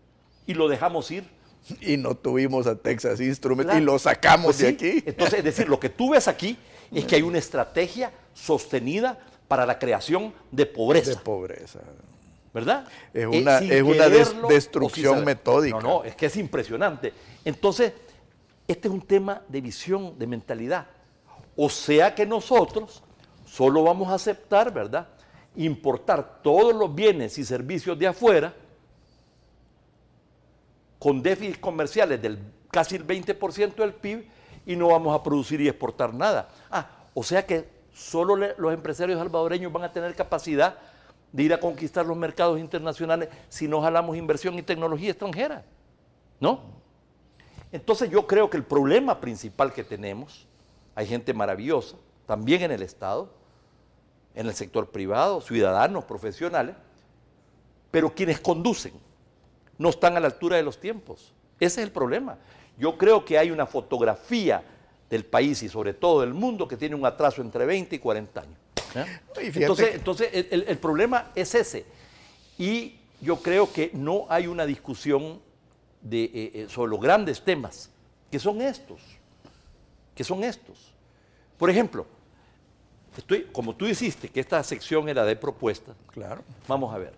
Y lo dejamos ir [LAUGHS] y no tuvimos a Texas Instruments y lo sacamos pues de aquí. Entonces, es decir, lo que tú ves aquí es que hay una estrategia sostenida para la creación de pobreza. De pobreza. ¿Verdad? Es eh, una, destrucción metódica. No, no, es que es impresionante. Entonces, este es un tema de visión, de mentalidad. O sea que nosotros solo vamos a aceptar, ¿verdad? Importar todos los bienes y servicios de afuera con déficits comerciales del casi el 20% del PIB y no vamos a producir y exportar nada. Ah, o sea que solo los empresarios salvadoreños van a tener capacidad de ir a conquistar los mercados internacionales si no jalamos inversión y tecnología extranjera. ¿No? Entonces yo creo que el problema principal que tenemos, hay gente maravillosa, también en el Estado, en el sector privado, ciudadanos, profesionales, pero quienes conducen no están a la altura de los tiempos. Ese es el problema. Yo creo que hay una fotografía del país y sobre todo del mundo que tiene un atraso entre 20 y 40 años. ¿Eh? Entonces, el, problema es ese. Y yo creo que no hay una discusión de, eh, eh, sobre los grandes temas, que son estos, que son estos. Por ejemplo, estoy, como tú hiciste que esta sección era de propuestas, claro. vamos a ver,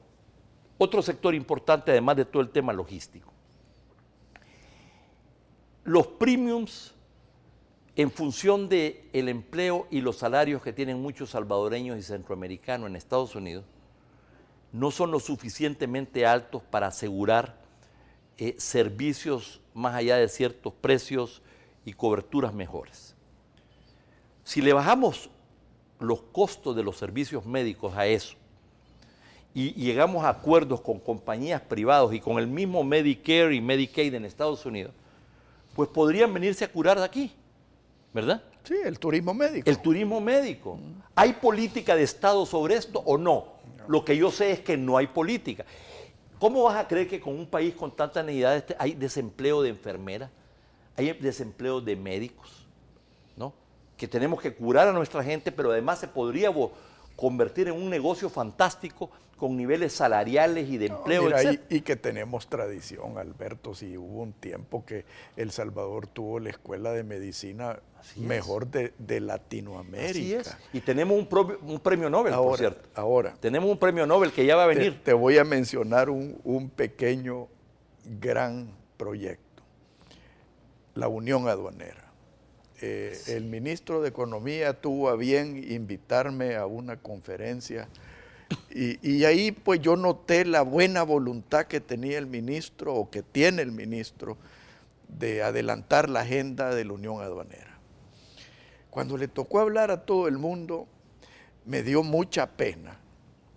otro sector importante, además de todo el tema logístico. Los premiums en función del el empleo y los salarios que tienen muchos salvadoreños y centroamericanos en Estados Unidos, no son lo suficientemente altos para asegurar eh, servicios más allá de ciertos precios y coberturas mejores. Si le bajamos los costos de los servicios médicos a eso y llegamos a acuerdos con compañías privadas y con el mismo Medicare y Medicaid en Estados Unidos, pues podrían venirse a curar de aquí, ¿verdad? Sí, el turismo médico. El turismo médico. ¿Hay política de Estado sobre esto o no? Lo que yo sé es que no hay política. ¿Cómo vas a creer que con un país con tanta necesidad hay desempleo de enfermeras, hay desempleo de médicos, ¿no? Que tenemos que curar a nuestra gente, pero además se podría convertir en un negocio fantástico con niveles salariales y de empleo. y, que tenemos tradición, Alberto, si hubo un tiempo que El Salvador tuvo la escuela de medicina mejor de, Latinoamérica. Y tenemos un, premio Nobel, ahora, por cierto. Ahora. Tenemos un premio Nobel que ya va a venir. Te, voy a mencionar un, pequeño, gran proyecto. La Unión Aduanera. Eh, el ministro de Economía tuvo a bien invitarme a una conferencia y, ahí pues yo noté la buena voluntad que tenía el ministro o que tiene el ministro de adelantar la agenda de la Unión Aduanera. Cuando le tocó hablar a todo el mundo, me dio mucha pena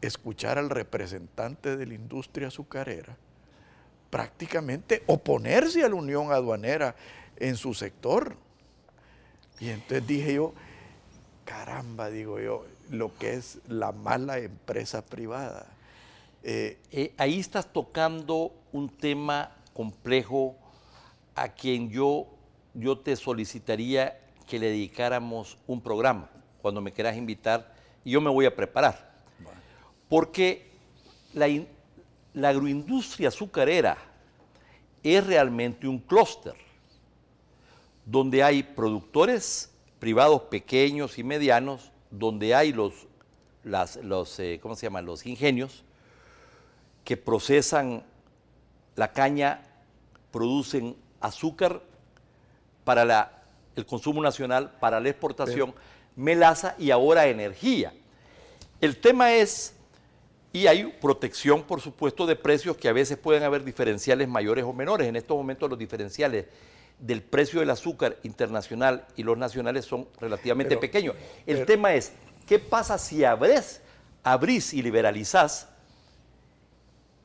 escuchar al representante de la industria azucarera prácticamente oponerse a la Unión Aduanera en su sector. Y entonces dije yo, caramba, digo yo, lo que es la mala empresa privada. Eh, eh, ahí estás tocando un tema complejo a quien yo, yo te solicitaría que le dedicáramos un programa cuando me quieras invitar y yo me voy a preparar. Porque la, la agroindustria azucarera es realmente un clúster donde hay productores privados pequeños y medianos donde hay los, las, los eh, ¿cómo se llaman? Los ingenios que procesan la caña, producen azúcar para el consumo nacional, para la exportación, melaza y ahora energía. El tema es, y hay protección, por supuesto, de precios que a veces pueden haber diferenciales mayores o menores. En estos momentos los diferenciales del precio del azúcar internacional y los nacionales son relativamente pequeños. El tema es, ¿qué pasa si abres abrís y liberalizás?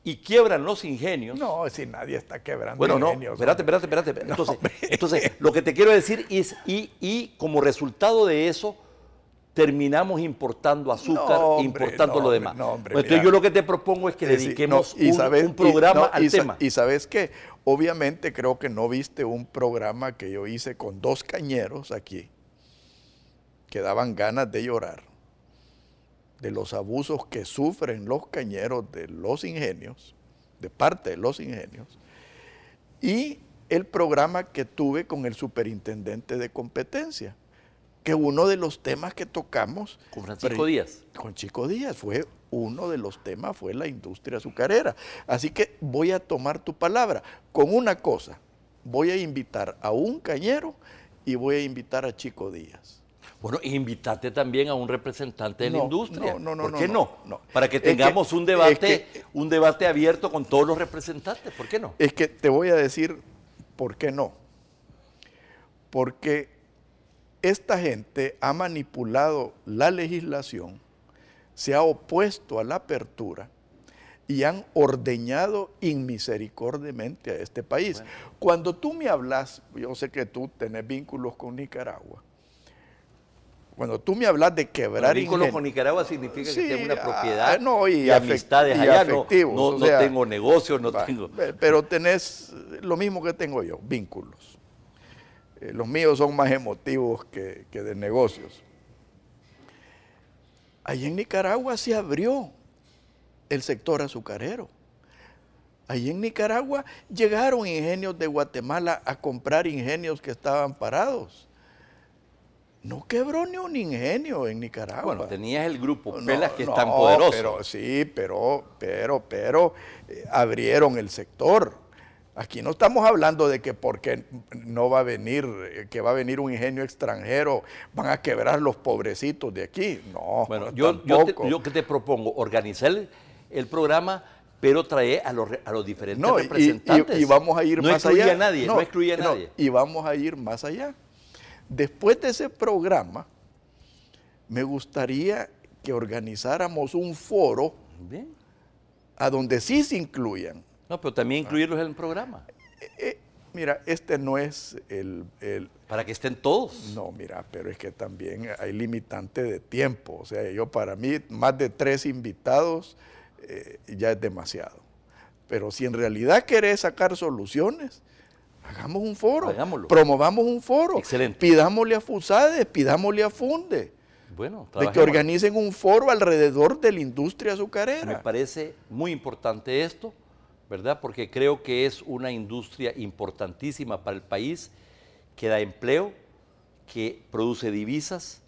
y quiebran los ingenios. No, si nadie está quebrando ingenios. Bueno, espérate, espérate, espérate. Entonces, lo que te quiero decir es, y, como resultado de eso, terminamos importando azúcar, e importando lo demás. yo lo que te propongo es que dediquemos un, programa al tema. Y sabes qué, Obviamente creo que no viste un programa que yo hice con dos cañeros aquí, que daban ganas de llorar, de los abusos que sufren los cañeros de los ingenios, de parte de los ingenios, y el programa que tuve con el superintendente de competencia que uno de los temas que tocamos... Con Francisco Díaz. Con Chico Díaz, fue uno de los temas, fue la industria azucarera. Así que voy a tomar tu palabra con una cosa, voy a invitar a un cañero y voy a invitar a Chico Díaz. Bueno, e invitarte también a un representante de la industria. No, no, no. ¿Por qué no? Para que tengamos un debate, un debate abierto con todos los representantes. ¿Por qué no? Es que te voy a decir por qué no. Porque esta gente ha manipulado la legislación, se ha opuesto a la apertura y han ordeñado inmisericordiamente a este país. Cuando tú me hablas, yo sé que tú tenés vínculos con Nicaragua, cuando tú me hablas de quebrar vínculos con Nicaragua significa que tengo una ah, propiedad ah, no, amistades allá, no, tengo negocios, no tengo... Pero tenés lo mismo que tengo yo, vínculos. Eh, los míos son más emotivos que, de negocios. Allí en Nicaragua se abrió el sector azucarero. Allí en Nicaragua llegaron ingenios de Guatemala a comprar ingenios que estaban parados. No quebró ni un ingenio en Nicaragua. Bueno, tenías el grupo Pelas que es tan poderoso. Pero, sí, pero, pero, pero eh, abrieron el sector. Aquí no estamos hablando de que porque no va a venir, eh, que va a venir un ingenio extranjero, van a quebrar los pobrecitos de aquí. No. Bueno, yo, yo, yo que te propongo organizar el, programa pero traer a los, diferentes representantes. Y, y, vamos a ir más allá. A nadie, no, excluye a nadie. y vamos a ir más allá. Después de ese programa, me gustaría que organizáramos un foro a donde sí se incluyan no, pero también ah. incluirlos en el programa. Eh, eh, mira, este no es el, Para que estén todos. No, mira, pero es que también hay limitante de tiempo. O sea, yo para mí, más de tres invitados eh, ya es demasiado. Pero si en realidad querés sacar soluciones, hagamos un foro. Hagámoslo. Promovamos un foro. Excelente. Pidámosle a FUSADE pidámosle a FUNDE. Bueno, de que organicen un foro alrededor de la industria azucarera. Me parece muy importante esto. ¿verdad? Porque creo que es una industria importantísima para el país, que da empleo, que produce divisas,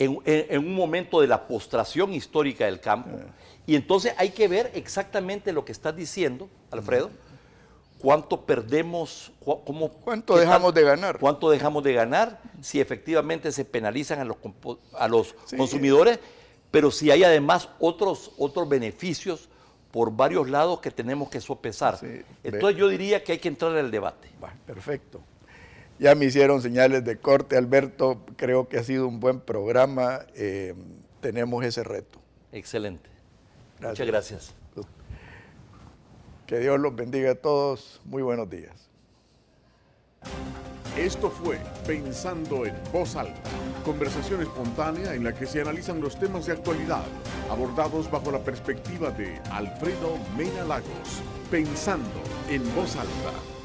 en, un momento de la postración histórica del campo. Eh. Y entonces hay que ver exactamente lo que estás diciendo, Alfredo. ¿Cuánto perdemos? ¿Cuánto dejamos de ganar? ¿Cuánto dejamos de ganar si efectivamente se penalizan a los, consumidores? Pero si hay además otros, otros beneficios por varios lados que tenemos que sopesar. Entonces yo diría que hay que entrar al debate. perfecto. Ya me hicieron señales de corte, Alberto. Creo que ha sido un buen programa. Eh, tenemos ese reto. Excelente. Muchas gracias. Que Dios los bendiga a todos. Muy buenos días. Esto fue Pensando en Voz Alta, conversación espontánea en la que se analizan los temas de actualidad, abordados bajo la perspectiva de Alfredo Mena Lagos. Pensando en Voz Alta.